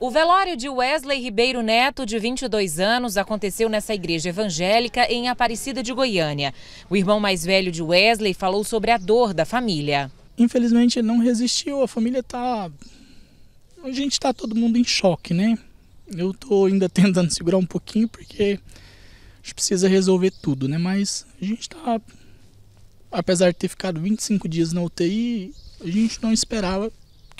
O velório de Wesley Ribeiro Neto, de 22 anos, aconteceu nessa igreja evangélica em Aparecida de Goiânia. O irmão mais velho de Wesley falou sobre a dor da família. Infelizmente não resistiu, a família está. A gente está todo mundo em choque, né? Eu estou ainda tentando segurar um pouquinho porque a gente precisa resolver tudo, né? Mas a gente está. Apesar de ter ficado 25 dias na UTI, a gente não esperava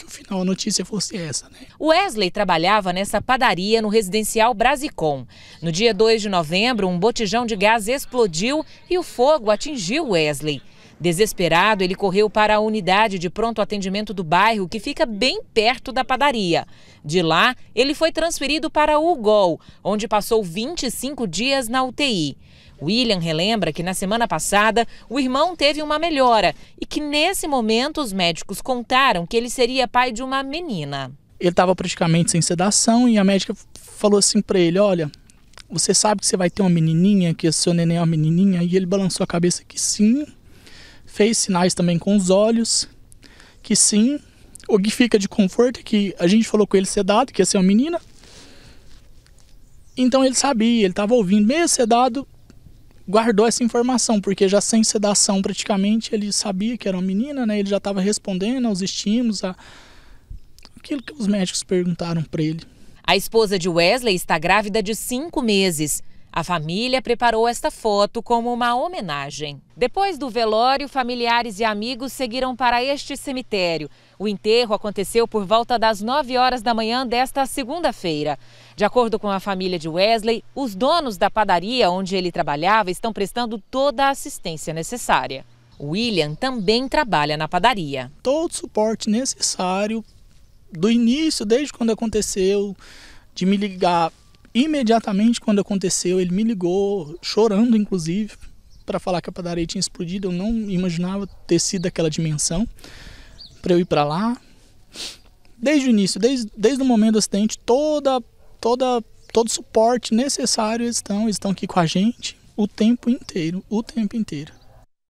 no final a notícia fosse essa. Né? Wesley trabalhava nessa padaria no residencial Brasicom. No dia 2 de novembro, um botijão de gás explodiu e o fogo atingiu Wesley. Desesperado, ele correu para a unidade de pronto atendimento do bairro, que fica bem perto da padaria. De lá, ele foi transferido para o UGOL, onde passou 25 dias na UTI. William relembra que na semana passada o irmão teve uma melhora e que nesse momento os médicos contaram que ele seria pai de uma menina. Ele estava praticamente sem sedação e a médica falou assim para ele: Olha, você sabe que você vai ter uma menininha, que o seu neném é uma menininha? E ele balançou a cabeça que sim, fez sinais também com os olhos que sim. O que fica de conforto é que a gente falou com ele sedado, que ia ser uma menina. Então ele sabia, ele estava ouvindo, meio sedado, guardou essa informação, porque já sem sedação praticamente ele sabia que era uma menina, né? Ele já estava respondendo aos estímulos, a aquilo que os médicos perguntaram para ele. A esposa de Wesley está grávida de cinco meses. A família preparou esta foto como uma homenagem. Depois do velório, familiares e amigos seguiram para este cemitério. O enterro aconteceu por volta das 9 horas da manhã desta segunda-feira. De acordo com a família de Wesley, os donos da padaria onde ele trabalhava estão prestando toda a assistência necessária. William também trabalha na padaria. Todo o suporte necessário, do início, desde quando aconteceu, de me ligar imediatamente quando aconteceu, ele me ligou, chorando inclusive, para falar que a padaria tinha explodido. Eu não imaginava ter sido daquela dimensão para eu ir para lá. Desde o início, desde, desde o momento do acidente, toda, toda, todo o suporte necessário estão, estão aqui com a gente o tempo inteiro, o tempo inteiro.